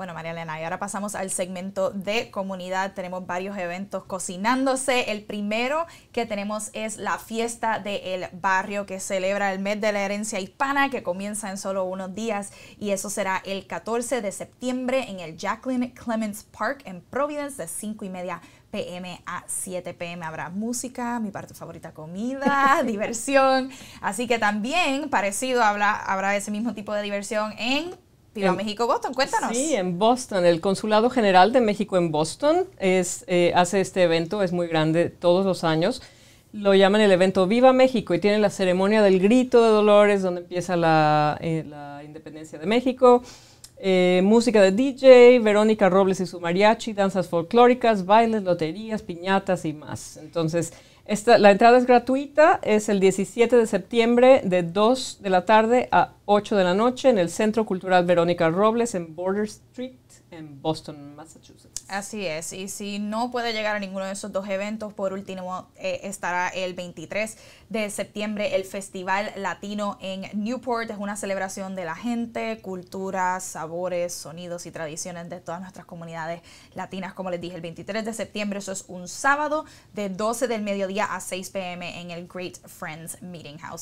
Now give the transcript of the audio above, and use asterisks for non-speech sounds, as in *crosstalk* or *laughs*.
Bueno, María Elena, y ahora pasamos al segmento de comunidad. Tenemos varios eventos cocinándose. El primero que tenemos es la fiesta del barrio que celebra el mes de la herencia hispana que comienza en solo unos días y eso será el 14 de septiembre en el Jacqueline Clements Park en Providence de 5 y media pm a 7 pm. Habrá música, mi parte favorita, comida, *laughs* diversión. Así que también parecido habrá, habrá ese mismo tipo de diversión en Viva México Boston, cuéntanos. Sí, en Boston, el Consulado General de México en Boston es, eh, hace este evento, es muy grande todos los años. Lo llaman el evento Viva México y tiene la ceremonia del grito de Dolores, donde empieza la, eh, independencia de México. Eh, música de DJ, Verónica Robles y su mariachi, danzas folclóricas, bailes, loterías, piñatas y más. Entonces, esta, la entrada es gratuita, es el 17 de septiembre de 2 de la tarde a 8 de la noche en el Centro Cultural Verónica Robles en Border Street en Boston, Massachusetts. Así es, y si no puede llegar a ninguno de esos dos eventos, por último eh, estará el 23 de septiembre el Festival Latino en Newport. Es una celebración de la gente, culturas, sabores, sonidos y tradiciones de todas nuestras comunidades latinas. Como les dije, el 23 de septiembre, eso es un sábado de 12 del mediodía a 6 pm en el Great Friends Meeting House.